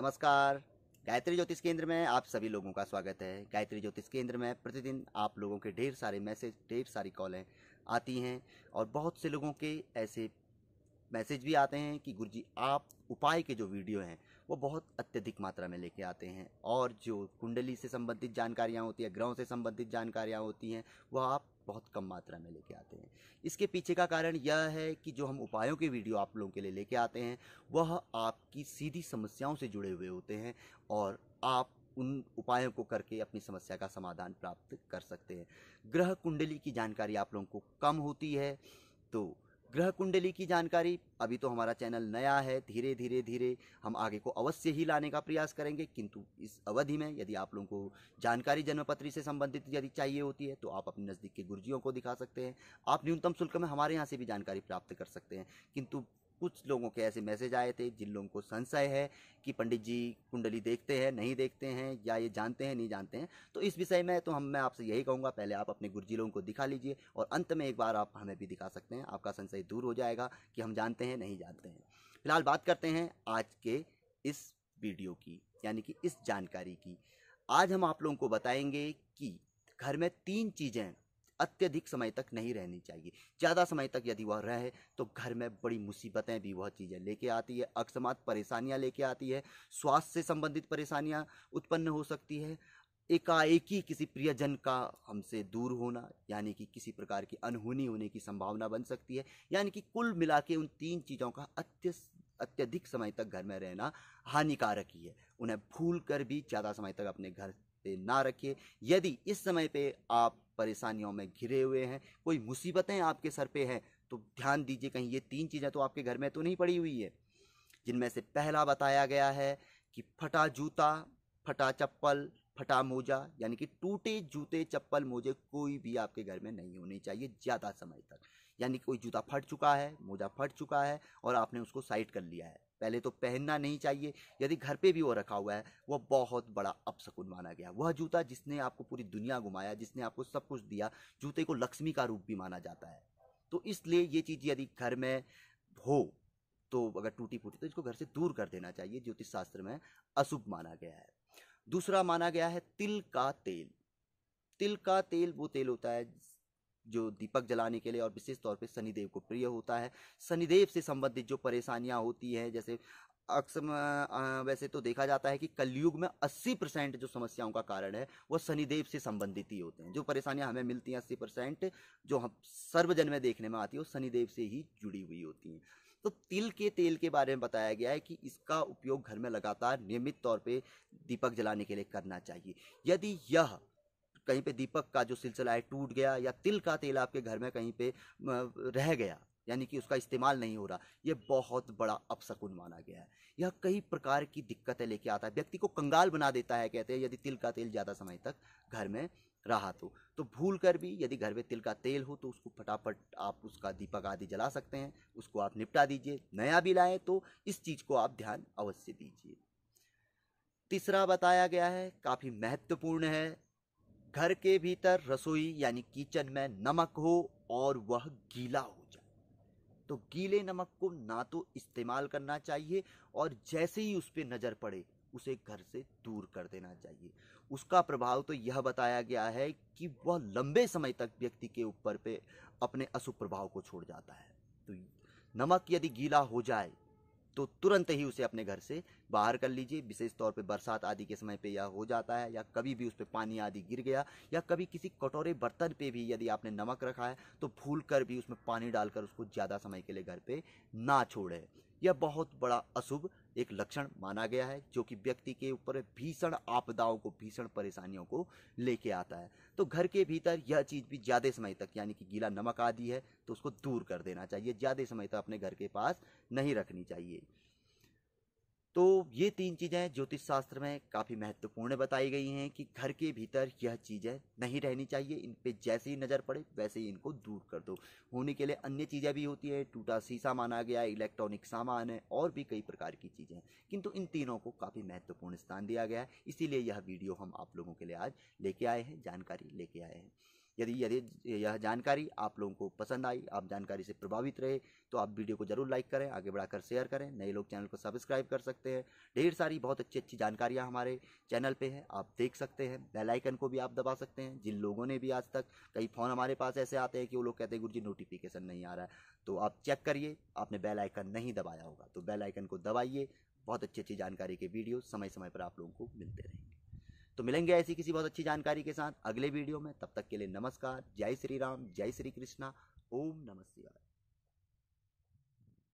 नमस्कार गायत्री ज्योतिष केंद्र में आप सभी लोगों का स्वागत है गायत्री ज्योतिष केंद्र में प्रतिदिन आप लोगों के ढेर सारे मैसेज ढेर सारी कॉलें आती हैं और बहुत से लोगों के ऐसे मैसेज भी आते हैं कि गुरु जी आप उपाय के जो वीडियो हैं वो बहुत अत्यधिक मात्रा में लेके आते हैं और जो कुंडली से संबंधित जानकारियाँ होती है ग्रहों से संबंधित जानकारियाँ होती हैं वह आप बहुत कम मात्रा में लेके आते हैं इसके पीछे का कारण यह है कि जो हम उपायों के वीडियो आप लोगों के लिए लेके आते हैं वह आपकी सीधी समस्याओं से जुड़े हुए होते हैं और आप उन उपायों को करके अपनी समस्या का समाधान प्राप्त कर सकते हैं ग्रह कुंडली की जानकारी आप लोगों को कम होती है तो ग्रह कुंडली की जानकारी अभी तो हमारा चैनल नया है धीरे धीरे धीरे हम आगे को अवश्य ही लाने का प्रयास करेंगे किंतु इस अवधि में यदि आप लोगों को जानकारी जन्मपत्री से संबंधित यदि चाहिए होती है तो आप अपने नज़दीक के गुरुजियों को दिखा सकते हैं आप न्यूनतम शुल्क में हमारे यहाँ से भी जानकारी प्राप्त कर सकते हैं किंतु कुछ लोगों के ऐसे मैसेज आए थे जिन लोगों को संशय है कि पंडित जी कुंडली देखते हैं नहीं देखते हैं या ये जानते हैं नहीं जानते हैं तो इस विषय में तो हम मैं आपसे यही कहूँगा पहले आप अपने गुरुजी लोगों को दिखा लीजिए और अंत में एक बार आप हमें भी दिखा सकते हैं आपका संशय दूर हो जाएगा कि हम जानते हैं नहीं जानते हैं फिलहाल बात करते हैं आज के इस वीडियो की यानी कि इस जानकारी की आज हम आप लोगों को बताएंगे कि घर में तीन चीज़ें अत्यधिक समय तक नहीं रहनी चाहिए ज़्यादा समय तक यदि वह रहे तो घर में बड़ी मुसीबतें भी वह चीज़ें लेके आती है अकस्मात परेशानियाँ लेके आती है स्वास्थ्य से संबंधित परेशानियाँ उत्पन्न हो सकती है एकाएकी किसी प्रियजन का हमसे दूर होना यानी कि किसी प्रकार की अनहोनी होने की संभावना बन सकती है यानी कि कुल मिला के उन तीन चीज़ों का अत्य अत्यधिक समय तक घर में रहना हानिकारक ही है उन्हें भूल कर भी ज़्यादा समय तक अपने घर पे ना रखिए यदि इस समय पे आप परेशानियों में घिरे हुए हैं कोई मुसीबतें आपके सर पे हैं तो ध्यान दीजिए कहीं ये तीन चीज़ें तो आपके घर में तो नहीं पड़ी हुई है जिनमें से पहला बताया गया है कि फटा जूता फटा चप्पल फटा मोजा यानी कि टूटे जूते चप्पल मोजे कोई भी आपके घर में नहीं होने चाहिए ज़्यादा समय तक यानी कोई जूता फट चुका है मोजा फट चुका है और आपने उसको साइड कर लिया है पहले तो पहनना नहीं चाहिए यदि घर पे भी वो रखा हुआ है वह बहुत बड़ा अपशकुन माना गया वह जूता जिसने आपको पूरी दुनिया घुमाया जिसने आपको सब कुछ दिया जूते को लक्ष्मी का रूप भी माना जाता है तो इसलिए ये चीज़ यदि घर में हो तो अगर टूटी फूटी तो इसको घर से दूर कर देना चाहिए ज्योतिष शास्त्र में अशुभ माना गया है दूसरा माना गया है तिल का तेल तिल का तेल वो तेल होता है जो दीपक जलाने के लिए और विशेष तौर पे शनिदेव को प्रिय होता है शनिदेव से संबंधित जो परेशानियां होती हैं जैसे अक्सर वैसे तो देखा जाता है कि कलयुग में 80 परसेंट जो समस्याओं का कारण है वो शनिदेव से संबंधित ही होते हैं जो परेशानियां हमें मिलती हैं 80 परसेंट जो हम सर्वजन में देखने में आती है वो शनिदेव से ही जुड़ी हुई होती हैं तो तिल के तेल के बारे में बताया गया है कि इसका उपयोग घर में लगातार नियमित तौर पर दीपक जलाने के लिए करना चाहिए यदि यह कहीं पे दीपक का जो सिलसिला है टूट गया या तिल का तेल आपके घर में कहीं पे रह गया यानी कि उसका इस्तेमाल नहीं हो रहा यह बहुत बड़ा अपशकुन माना गया है यह कई प्रकार की दिक्कतें लेके आता है व्यक्ति को कंगाल बना देता है कहते हैं यदि तिल का तेल ज़्यादा समय तक घर में रहा तो तो भूल कर भी यदि घर में तिल का तेल हो तो उसको फटाफट आप उसका दीपक आदि जला सकते हैं उसको आप निपटा दीजिए नया भी लाएं तो इस चीज़ को आप ध्यान अवश्य दीजिए तीसरा बताया गया है काफ़ी महत्वपूर्ण है घर के भीतर रसोई यानी किचन में नमक हो और वह गीला हो जाए तो गीले नमक को ना तो इस्तेमाल करना चाहिए और जैसे ही उस पर नज़र पड़े उसे घर से दूर कर देना चाहिए उसका प्रभाव तो यह बताया गया है कि वह लंबे समय तक व्यक्ति के ऊपर पे अपने अशुभ प्रभाव को छोड़ जाता है तो नमक यदि गीला हो जाए तो तुरंत ही उसे अपने घर से बाहर कर लीजिए विशेष तौर पे बरसात आदि के समय पे यह हो जाता है या कभी भी उस पर पानी आदि गिर गया या कभी किसी कटोरे बर्तन पे भी यदि आपने नमक रखा है तो भूल कर भी उसमें पानी डालकर उसको ज़्यादा समय के लिए घर पर ना छोड़े यह बहुत बड़ा अशुभ एक लक्षण माना गया है जो कि व्यक्ति के ऊपर भीषण आपदाओं को भीषण परेशानियों को लेके आता है तो घर के भीतर यह चीज़ भी ज़्यादा समय तक यानी कि गीला नमक आदि है तो उसको दूर कर देना चाहिए ज़्यादा समय तक अपने घर के पास नहीं रखनी चाहिए तो ये तीन चीज़ें ज्योतिष शास्त्र में काफ़ी महत्वपूर्ण बताई गई हैं कि घर के भीतर यह चीज़ें नहीं रहनी चाहिए इन पे जैसे ही नज़र पड़े वैसे ही इनको दूर कर दो होने के लिए अन्य चीज़ें भी होती है टूटा शीशा माना गया इलेक्ट्रॉनिक सामान है और भी कई प्रकार की चीज़ें हैं किंतु इन तीनों को काफ़ी महत्वपूर्ण स्थान दिया गया है इसीलिए यह वीडियो हम आप लोगों के लिए आज लेके आए हैं जानकारी लेके आए हैं यदि यदि यह जानकारी आप लोगों को पसंद आई आप जानकारी से प्रभावित रहे तो आप वीडियो को जरूर लाइक करें आगे बढ़ाकर शेयर करें नए लोग चैनल को सब्सक्राइब कर सकते हैं ढेर सारी बहुत अच्छी अच्छी जानकारियाँ हमारे चैनल पर हैं आप देख सकते हैं बेलाइकन को भी आप दबा सकते हैं जिन लोगों ने भी आज तक कई फ़ोन हमारे पास ऐसे आते हैं कि वो लोग कहते हैं गुरु जी नोटिफिकेशन नहीं आ रहा है तो आप चेक करिए आपने बेलाइकन नहीं दबाया होगा तो बेलाइकन को दबाइए बहुत अच्छी अच्छी जानकारी के वीडियो समय समय पर आप लोगों को मिलते रहेंगे तो मिलेंगे ऐसी किसी बहुत अच्छी जानकारी के साथ अगले वीडियो में तब तक के लिए नमस्कार जय श्री राम जय श्री कृष्णा ओम नमस्कार